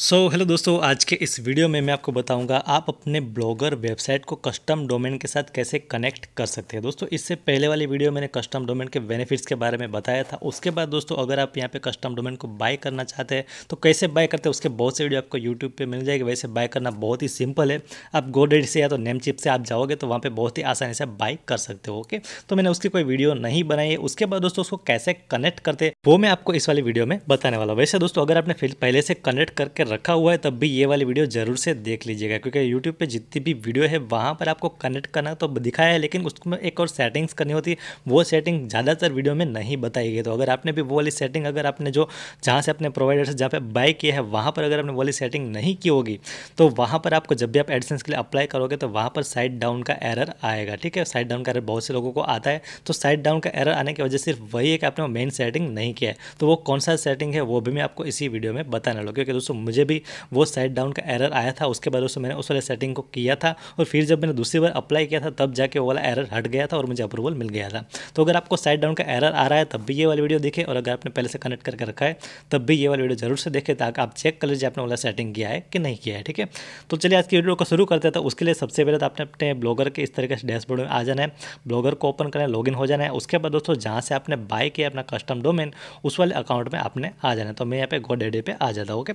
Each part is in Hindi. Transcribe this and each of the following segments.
सो so, हेलो दोस्तों आज के इस वीडियो में मैं आपको बताऊंगा आप अपने ब्लॉगर वेबसाइट को कस्टम डोमेन के साथ कैसे कनेक्ट कर सकते हैं दोस्तों इससे पहले वाली वीडियो मैंने कस्टम डोमेन के बेनिफिट्स के बारे में बताया था उसके बाद दोस्तों अगर आप यहाँ पे कस्टम डोमेन को बाय करना चाहते हैं तो कैसे बाय करते हैं उसके बहुत से वीडियो आपको यूट्यूब पर मिल जाएगी वैसे बाय करना बहुत ही सिंपल है आप गोडेड से या तो नेम चिप से आप जाओगे तो वहाँ पर बहुत ही आसानी से बाय कर सकते हो ओके तो मैंने उसकी कोई वीडियो नहीं बनाई है उसके बाद दोस्तों उसको कैसे कनेक्ट करते वो मैं आपको इस वाली वीडियो में बताने वाला हूँ वैसे दोस्तों अगर आपने पहले से कनेक्ट करके रखा हुआ है तब भी ये वाली वीडियो जरूर से देख लीजिएगा क्योंकि यूट्यूब पे जितनी भी वीडियो है वहाँ पर आपको कनेक्ट करना तो दिखाया है लेकिन उसमें एक और सेटिंग्स करनी होती है वो सेटिंग ज़्यादातर वीडियो में नहीं बताई गई तो अगर आपने भी वो वाली सेटिंग अगर आपने जो जहाँ से अपने प्रोवाइडर से जहाँ पर बाई किया है वहाँ पर अगर आपने वाली सेटिंग नहीं की होगी तो वहाँ पर आपको जब भी आप एडसेंस के लिए अप्लाई करोगे तो वहाँ पर साइड डाउन का एरर आएगा ठीक है साइड डाउन का एरर बहुत से लोगों को आता है तो साइड डाउन का एरर आने की वजह सिर्फ वही है कि आपने मेन सेटिंग नहीं नहीं किया है तो वो कौन सा सेटिंग है वो भी मैं आपको इसी वीडियो में बताने लगा क्योंकि दोस्तों मुझे भी वो साइड डाउन का एरर आया था उसके बाद दोस्तों मैंने उस वाले सेटिंग को किया था और फिर जब मैंने दूसरी बार अप्लाई किया था तब जाके वो वाला एरर हट गया था और मुझे अप्रूवल मिल गया था तो अगर आपको साइड डाउन का एरर आ रहा है तब भी ये वाली वीडियो देखें और अगर आपने पहले से कनेक्ट करके रखा है तब भी ये वाली वीडियो जरूर से देखें ताकि आप चेक कर लीजिए आपने वाला सेटिंग किया है कि नहीं किया है ठीक है तो चलिए आज की वीडियो को शुरू करते हैं तो उसके लिए सबसे पहले तो आपने अपने ब्लॉगर के इस तरीके से डैशबोर्ड में आ जाना है ब्लॉगर को ओपन करना है लॉगिन हो जाना है उसके बाद दोस्तों जहाँ से आपने बाय किया अपना कस्टम डोमेन उस वाले अकाउंट में आपने आ जाना तो मैं यहाँ पे गोडेडे पे आ जाता ओके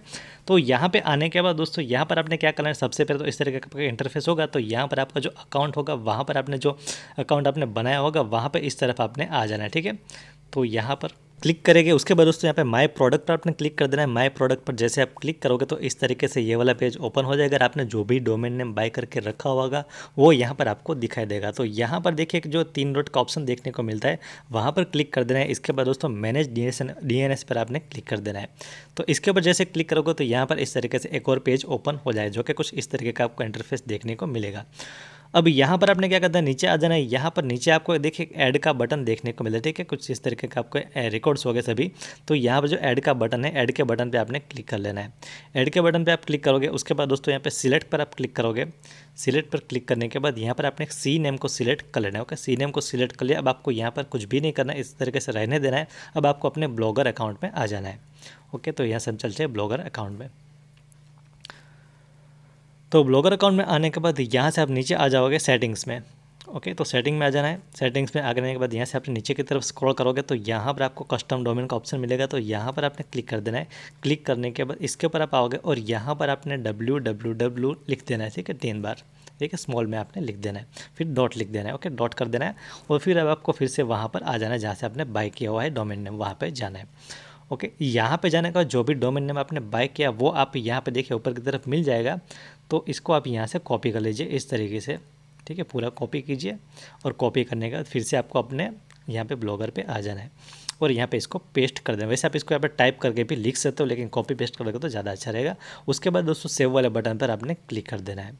तो यहाँ पे आने के बाद दोस्तों यहाँ पर आपने क्या करना है सबसे पहले तो इस तरह का इंटरफेस होगा तो यहाँ पर आपका जो अकाउंट होगा वहाँ पर आपने जो अकाउंट आपने बनाया होगा वहाँ पर इस तरफ आपने आ जाना है ठीक है तो यहाँ पर क्लिक करेंगे उसके बाद दोस्तों यहाँ पे माय प्रोडक्ट पर आपने क्लिक कर देना है माय प्रोडक्ट पर जैसे आप क्लिक करोगे तो इस तरीके से ये वाला पेज ओपन हो जाएगा आपने जो भी डोमेन नेम बाय करके रखा होगा वो यहाँ पर आपको दिखाई देगा तो यहाँ पर देखिए जो तीन रोड का ऑप्शन देखने को मिलता है वहाँ पर क्लिक कर देना है इसके बाद दोस्तों मैनेज डी एन पर आपने क्लिक कर देना है तो इसके ऊपर जैसे क्लिक करोगे तो यहाँ पर इस तरीके से एक और पेज ओपन हो जाए जो कि कुछ इस तरीके का आपको इंटरफेस देखने को मिलेगा अब यहाँ पर आपने क्या करना है नीचे आ जाना है यहाँ पर नीचे आपको देखिए ऐड का बटन देखने को मिला ठीक है कुछ इस तरीके का आपको रिकॉर्ड्स हो गए सभी तो यहाँ पर जो ऐड का बटन है ऐड के बटन पर आपने क्लिक कर लेना है ऐड के बटन पर आप क्लिक करोगे उसके बाद दोस्तों यहाँ पर सिलेक्ट पर आप क्लिक करोगे सिलेक्ट पर क्लिक करने के बाद यहाँ पर आपने सी नेम को सिलेक्ट कर लेना है ओके सी नेम को सिलेक्ट कर लिया अब आपको यहाँ पर कुछ भी नहीं करना है इस तरीके से रहने देना है अब आपको अपने ब्लॉगर अकाउंट में आ जाना है ओके तो यहाँ से हम चलते हैं ब्लॉगर अकाउंट में तो ब्लॉगर अकाउंट में आने के बाद यहाँ से आप नीचे आ जाओगे सेटिंग्स में ओके तो सेटिंग में आ जाना है सेटिंग्स में आ जाने के बाद यहाँ से आप नीचे की तरफ स्क्रॉल करोगे तो यहाँ पर आपको कस्टम डोमेन का ऑप्शन मिलेगा तो यहाँ पर आपने क्लिक कर देना है क्लिक करने के बाद इसके ऊपर आप आओगे और यहाँ पर आपने डब्ल्यू डब्ल्यू डब्ल्यू लिख देना है ठीक है तीन बार ठीक है स्मॉल में आपने लिख देना है फिर डॉट लिख देना है ओके डॉट कर देना है और फिर अब आपको फिर से वहाँ पर आ जाना है जहाँ से आपने बाई किया हुआ है डोमेन नेम वहाँ पर जाना है ओके यहाँ पे जाने का जो भी डोमेन नेम आपने बाय किया वो आप यहाँ पे देखिए ऊपर की तरफ मिल जाएगा तो इसको आप यहाँ से कॉपी कर लीजिए इस तरीके से ठीक है पूरा कॉपी कीजिए और कॉपी करने के बाद फिर से आपको अपने यहाँ पे ब्लॉगर पे आ जाना है और यहाँ पे इसको पेस्ट कर देना वैसे आप इसको यहाँ पे टाइप करके भी लिख सकते हो लेकिन कॉपी पेस्ट कर तो ज़्यादा अच्छा रहेगा उसके बाद दोस्तों सेव वाले बटन पर आपने क्लिक कर देना है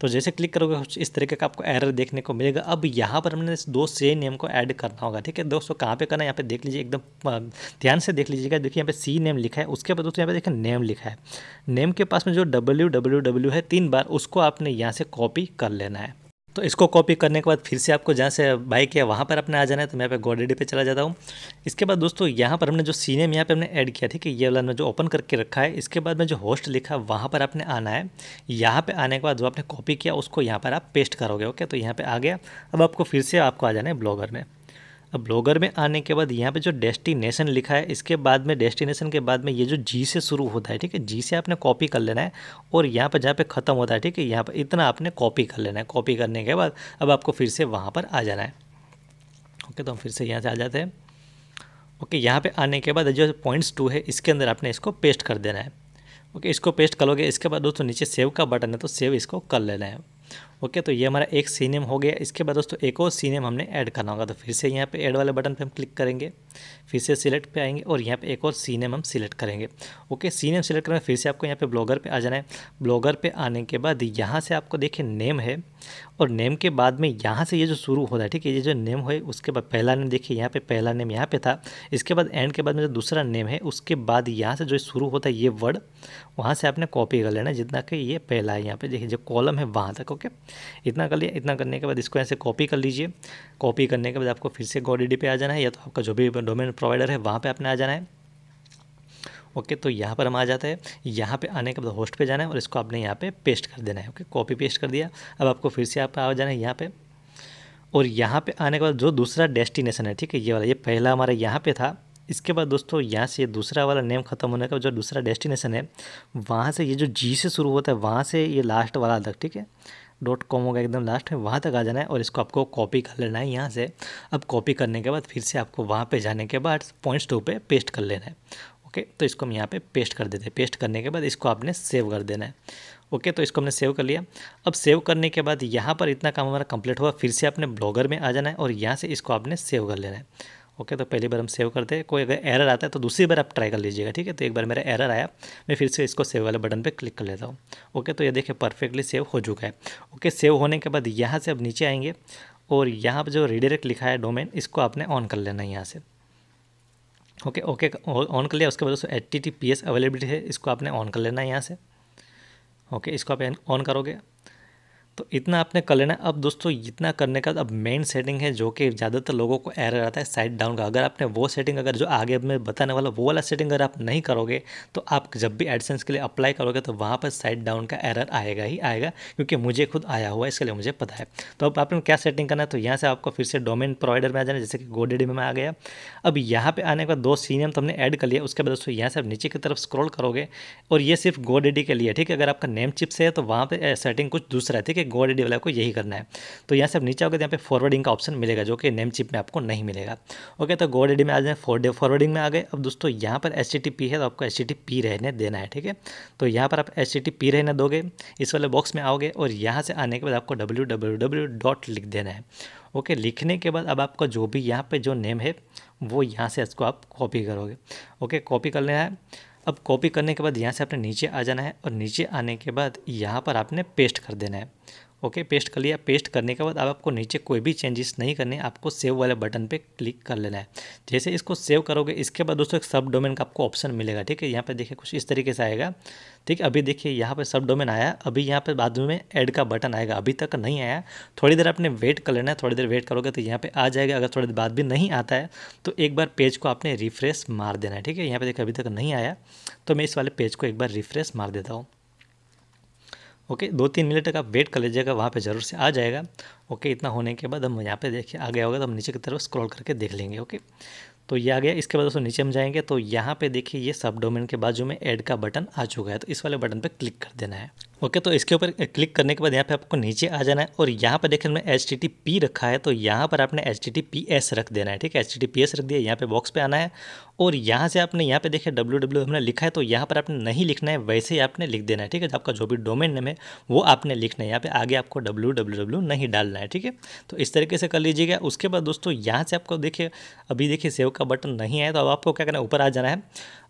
तो जैसे क्लिक करोगे इस तरीके का आपको एरर देखने को मिलेगा अब यहाँ पर हमने दो से नेम को ऐड करना होगा ठीक है दोस्तों कहाँ पे करना है यहाँ पे देख लीजिए एकदम ध्यान से देख लीजिएगा देखिए यहाँ पे सी नेम लिखा है उसके बाद दोस्तों यहाँ पे देखिए नेम लिखा है नेम के पास में जो डब्ल्यू डब्ल्यू डब्ल्यू है तीन बार उसको आपने यहाँ से कॉपी कर लेना है तो इसको कॉपी करने के बाद फिर से आपको जहाँ से बाइक है वहाँ पर अपने आ जाना है तो मैं यहाँ पर पे चला जाता हूँ इसके बाद दोस्तों यहाँ पर हमने जो सीनेम यहाँ पर हमने ऐड किया ठीक है ये वाला जो ओपन करके रखा है इसके बाद में जो होस्ट लिखा है वहाँ पर आपने आना है यहाँ पर आने के बाद जो आपने कॉपी किया उसको यहाँ पर आप पेस्ट करोगे ओके तो यहाँ पर आ गया अब आपको फिर से आपको आ जाना है ब्लॉगर में अब ब्लॉगर में आने के बाद यहाँ पे जो डेस्टिनेशन लिखा है इसके बाद में डेस्टिनेशन के बाद में ये जो जी से शुरू होता है ठीक है जी से आपने कॉपी कर लेना है और यहाँ पर जहाँ पे ख़त्म होता है ठीक है यहाँ पर इतना आपने कॉपी कर लेना है कॉपी करने के बाद अब आपको फिर से वहाँ पर आ जाना है ओके तो हम फिर से यहाँ से आ जाते हैं ओके यहाँ पर आने के बाद जो पॉइंट्स टू है इसके अंदर आपने इसको पेस्ट कर देना है ओके इसको पेस्ट करोगे इसके बाद दोस्तों नीचे सेव का बटन है तो सेव इसको कर लेना है ओके तो ये हमारा एक सी नेम हो गया इसके बाद दोस्तों एक और सी नेम हमने ऐड करना होगा तो फिर से यहाँ पे ऐड वाले बटन पे हम क्लिक करेंगे फिर से सिलेक्ट पे आएंगे और यहाँ पे एक और सी नेम हम सिलेक्ट करेंगे ओके सी नेम सिलेक्ट करना फिर से आपको यहाँ पे ब्लॉगर पे आ जाना है ब्लॉगर पे आने के बाद यहाँ से आपको देखिए नेम है और नेम के बाद में यहाँ से ये जो शुरू होता है ठीक है ये जो नेम है उसके बाद पहला नेम देखिए यहाँ पे पहला नेम यहाँ पे था इसके बाद एंड के बाद में जो दूसरा नेम है उसके बाद यहाँ से जो शुरू होता है ये वर्ड वहाँ से आपने कॉपी कर लेना जितना कि ये पहला है यहाँ पे देखिए जो कॉलम है वहाँ तक ओके इतना कर लिया इतना करने के बाद इसको ऐसे कॉपी कर लीजिए कॉपी करने के बाद आपको फिर से गॉडीडी पे आ जाना है या तो आपका जो भी डोमेन प्रोवाइडर है वहाँ पर आपने आ जाना है ओके okay, तो यहाँ पर हम आ जाते हैं यहाँ पे आने के बाद होस्ट पे जाना है और इसको आपने यहाँ पे पेस्ट कर देना है ओके कॉपी पेस्ट कर दिया अब आपको फिर से आप आ जाना है यहाँ पे और यहाँ पे आने के बाद जो दूसरा डेस्टिनेशन है ठीक है ये वाला ये पहला हमारा यहाँ पे था इसके बाद दोस्तों यहाँ से ये दूसरा वाला नेम ख़त्म होने का जो दूसरा डेस्टिनेशन है वहाँ से ये जो जी से शुरू होता है वहाँ से ये लास्ट वाला तक ठीक है डॉट कॉम होगा एकदम लास्ट में वहाँ तक आ जाना है और इसको आपको कॉपी कर लेना है यहाँ से अब कॉपी करने के बाद फिर से आपको वहाँ पे जाने के बाद पॉइंट्स टू पे पेस्ट कर लेना है ओके तो इसको हम यहाँ पे पेस्ट कर देते हैं पेस्ट करने के बाद इसको आपने सेव कर देना है ओके तो इसको हमने सेव कर लिया अब सेव करने के बाद यहाँ पर इतना काम हमारा कंप्लीट हुआ फिर से आपने ब्लॉगर में आ जाना है और यहाँ से इसको आपने सेव कर लेना है ओके तो पहली बार हम सेव करते हैं कोई अगर एरर आता है तो दूसरी बार आप ट्राई कर लीजिएगा ठीक है तो एक बार मेरा एरर आया मैं फिर से इसको सेव वाले बटन पे क्लिक कर लेता हूँ ओके तो ये देखिए परफेक्टली सेव हो चुका है ओके सेव होने के बाद यहाँ से अब नीचे आएंगे और यहाँ पर जो रिडायरेक्ट लिखा है डोमेन इसको आपने ऑन कर लेना है यहाँ से ओके ओके ऑन कर लिया उसके बाद H T T P S availability है इसको आपने ऑन कर लेना है यहाँ से ओके इसको आप ऑन करोगे तो इतना आपने कर लेना अब दोस्तों इतना करने का अब मेन सेटिंग है जो कि ज़्यादातर लोगों को एरर आता है साइड डाउन का अगर आपने वो सेटिंग अगर जो आगे मैं बताने वाला वो वाला सेटिंग अगर आप नहीं करोगे तो आप जब भी एडसेंस के लिए अप्लाई करोगे तो वहाँ पर साइड डाउन का एरर आएगा ही आएगा क्योंकि मुझे खुद आया हुआ है इसके लिए मुझे पता है तो अब आपने क्या सेटिंग करना है तो यहाँ से आपको फिर से डोमेन प्रोवाइडर में आ जाना जैसे कि गोडेडी में आ गया अब यहाँ पर आने के बाद दो सीनियम तो हमने ऐड कर लिया उसके बाद दोस्तों यहाँ से आप नीचे की तरफ स्क्रॉल करोगे और ये सिर्फ गोडेडी के लिए ठीक है अगर आपका नेम चिप से है तो वहाँ पर सेटिंग कुछ दूसरा है ठीक है गो वाले को यही करना है तो यहाँ से आप नीचे आओगे तो यहाँ पे फॉरवर्डिंग का ऑप्शन मिलेगा जो कि नेम चिप में आपको नहीं मिलेगा ओके तो गो में आ जाए फॉरवर्डिंग में आ गए अब दोस्तों यहाँ पर एस है तो आपको एस रहने देना है ठीक है तो यहाँ पर आप एस रहने दोगे इस वाले बॉक्स में आओगे और यहाँ से आने के बाद आपको डब्ल्यू लिख देना है ओके okay, लिखने के बाद अब आपका जो भी यहाँ पे जो नेम है वो यहाँ से इसको आप कॉपी करोगे ओके okay, कॉपी कर लेना है अब कॉपी करने के बाद यहाँ से आपने नीचे आ जाना है और नीचे आने के बाद यहाँ पर आपने पेस्ट कर देना है ओके पेस्ट कर लिया पेस्ट करने के बाद अब आपको नीचे कोई भी चेंजेस नहीं करने आपको सेव वाले बटन पे क्लिक कर लेना है जैसे इसको सेव करोगे इसके बाद दोस्तों एक सब डोमेन का आपको ऑप्शन मिलेगा ठीक है यहाँ पे देखिए कुछ इस तरीके से आएगा ठीक है अभी देखिए यहाँ पे सब डोमेन आया अभी यहाँ पे बाद में ऐड का बटन आएगा अभी तक नहीं आया थोड़ी देर आपने वेट कर लेना है थोड़ी देर वेट करोगे तो यहाँ पे आ जाएगा अगर थोड़ी देर बाद भी नहीं आता है तो एक बार पेज को आपने रिफ्रेश मार देना है ठीक है यहाँ पे देखिए अभी तक नहीं आया तो मैं इस वाले पेज को एक बार रिफ्रेश मार देता हूँ ओके दो तीन मिनट तक आप वेट कर लीजिएगा वहाँ पे ज़रूर से आ जाएगा ओके इतना होने के बाद हम यहाँ पे देखिए आ गया होगा तो हम नीचे की तरफ स्क्रॉल करके देख लेंगे ओके तो ये आ गया इसके बाद दोस्तों नीचे हम जाएंगे तो यहाँ पे देखिए ये सब डोमेन के बाजू में ऐड का बटन आ चुका है तो इस वाले बटन पर क्लिक कर देना है ओके तो इसके ऊपर क्लिक करने के बाद यहाँ पे आपको नीचे आ जाना है और यहाँ पर देखें हमने एच टी टी पी रखा है तो यहाँ पर आपने H T T P S रख देना है ठीक है H T T P S रख दिया यहाँ पे बॉक्स पे आना है और यहाँ से आपने यहाँ पे देखिए डब्ल्यू डब्ल्यू हमने लिखा है तो यहाँ पर आपने नहीं लिखना है वैसे ही आपने लिख देना है ठीक है आपका जो भी डोमेन नेम है वो आपने लिखना है यहाँ पे आगे आपको डब्ल्यू डब्ल्यू डब्ल्यू नहीं डालना है ठीक है तो इस तरीके से कर लीजिएगा उसके बाद दोस्तों यहाँ से आपको देखिए अभी देखिए सेव का बटन नहीं है तो अब आपको क्या करना है ऊपर आ जाना है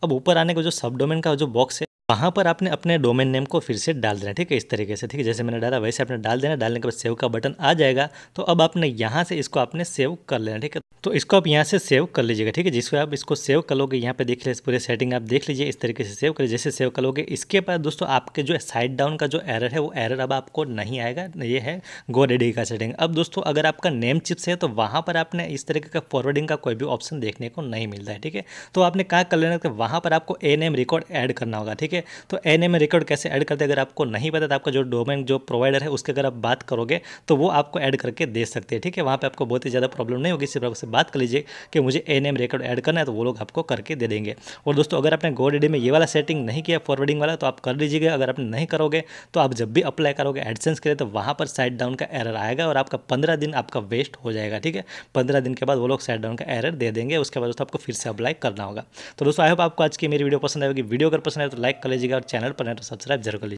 अब ऊपर आने का जो सब डोमेन का जो बॉक्स है वहाँ पर आपने अपने डोमेन नेम को फिर से डाल देना ठीक है इस तरीके से ठीक है जैसे मैंने डाला वैसे आपने डाल देना डालने के बाद सेव का बटन आ जाएगा तो अब आपने यहाँ से इसको आपने सेव कर लेना ठीक है तो इसको आप यहाँ से सेव कर लीजिएगा ठीक है जिसको आप इसको सेव कर लोगे यहाँ पे देख लीजिए पूरे सेटिंग आप देख लीजिए इस तरीके से सेव करिए जैसे सेव कर लोगे इसके बाद दोस्तों आपके जो साइड डाउन का जो एरर है वो एरर अब आपको नहीं आएगा ये है गो रेडी का सेटिंग अब दोस्तों अगर आपका नेम चिप्स है तो वहाँ पर आपने इस तरीके का फॉरवर्डिंग का कोई भी ऑप्शन देखने को नहीं मिलता है ठीक है तो आपने कहा कर लेना तो वहाँ पर आपको ए नेम रिकॉर्ड ऐड करना होगा ठीक है है तो एन में रिकॉर्ड कैसे ऐड करते हैं अगर आपको नहीं पता तो आपका जो डोमेन जो प्रोवाइडर है उसके अगर आप बात करोगे तो वो आपको ऐड करके दे सकते हैं ठीक है वहाँ पर आपको बहुत ही ज़्यादा प्रॉब्लम नहीं होगी सिर्फ आपसे बात कर लीजिए कि मुझे एन रिकॉर्ड ऐड करना है तो वो लोग आपको करके दे देंगे और दोस्तों अगर आपने गो में ये वाला सेटिंग नहीं किया फॉरवर्डिंग वाला तो आप कर लीजिएगा अगर आप नहीं करोगे तो आप जब भी अप्लाई करोगे एडसेंस के लिए तो वहाँ पर साइड डाउन का एरर आएगा और आपका पंद्रह दिन आपका वेस्ट हो जाएगा ठीक है पंद्रह दिन के बाद वो लोग साइड डाउन का एरर दे देंगे उसके बाद दोस्तों आपको फिर से अप्लाई करना होगा तो दोस्तों आई होप आपको आज की मेरी वीडियो पसंद आएगी वीडियो अगर पसंद आए तो लाइक लीजिएगा और चैनल पर सब्सक्राइब जरूर कर लीजिए